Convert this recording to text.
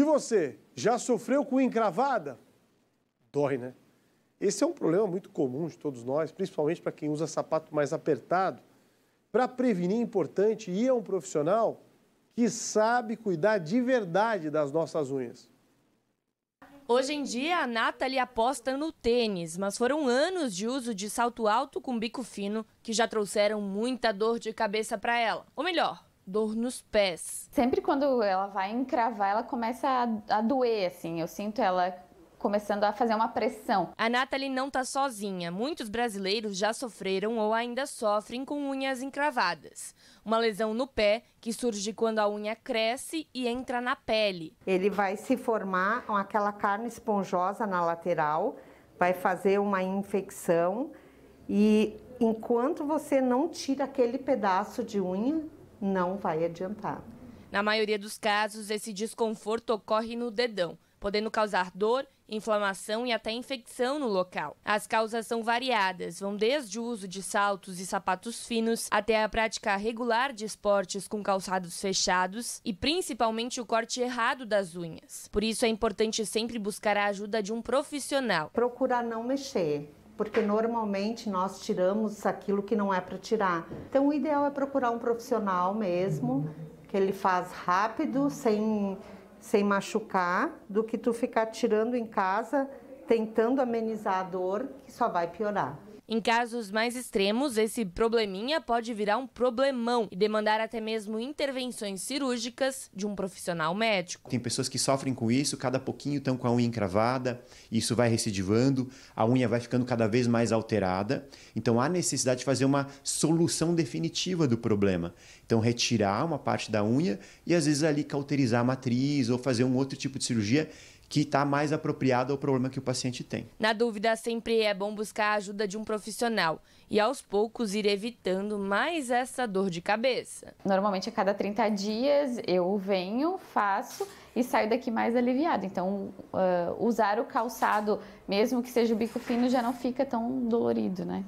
E você, já sofreu com encravada? Dói, né? Esse é um problema muito comum de todos nós, principalmente para quem usa sapato mais apertado. Para prevenir é importante ir a um profissional que sabe cuidar de verdade das nossas unhas. Hoje em dia, a Nathalie aposta no tênis, mas foram anos de uso de salto alto com bico fino que já trouxeram muita dor de cabeça para ela. Ou melhor, dor nos pés. Sempre quando ela vai encravar, ela começa a, a doer, assim. Eu sinto ela começando a fazer uma pressão. A Nathalie não está sozinha. Muitos brasileiros já sofreram ou ainda sofrem com unhas encravadas. Uma lesão no pé que surge quando a unha cresce e entra na pele. Ele vai se formar com aquela carne esponjosa na lateral, vai fazer uma infecção e enquanto você não tira aquele pedaço de unha, não vai adiantar. Na maioria dos casos, esse desconforto ocorre no dedão, podendo causar dor, inflamação e até infecção no local. As causas são variadas, vão desde o uso de saltos e sapatos finos até a prática regular de esportes com calçados fechados e principalmente o corte errado das unhas. Por isso é importante sempre buscar a ajuda de um profissional. Procurar não mexer porque normalmente nós tiramos aquilo que não é para tirar. Então, o ideal é procurar um profissional mesmo, que ele faz rápido, sem, sem machucar, do que tu ficar tirando em casa, tentando amenizar a dor, que só vai piorar. Em casos mais extremos, esse probleminha pode virar um problemão e demandar até mesmo intervenções cirúrgicas de um profissional médico. Tem pessoas que sofrem com isso, cada pouquinho estão com a unha encravada, isso vai recidivando, a unha vai ficando cada vez mais alterada. Então há necessidade de fazer uma solução definitiva do problema. Então retirar uma parte da unha e às vezes ali cauterizar a matriz ou fazer um outro tipo de cirurgia que está mais apropriado ao problema que o paciente tem. Na dúvida, sempre é bom buscar a ajuda de um profissional e aos poucos ir evitando mais essa dor de cabeça. Normalmente a cada 30 dias eu venho, faço e saio daqui mais aliviado. Então, uh, usar o calçado, mesmo que seja o bico fino, já não fica tão dolorido, né?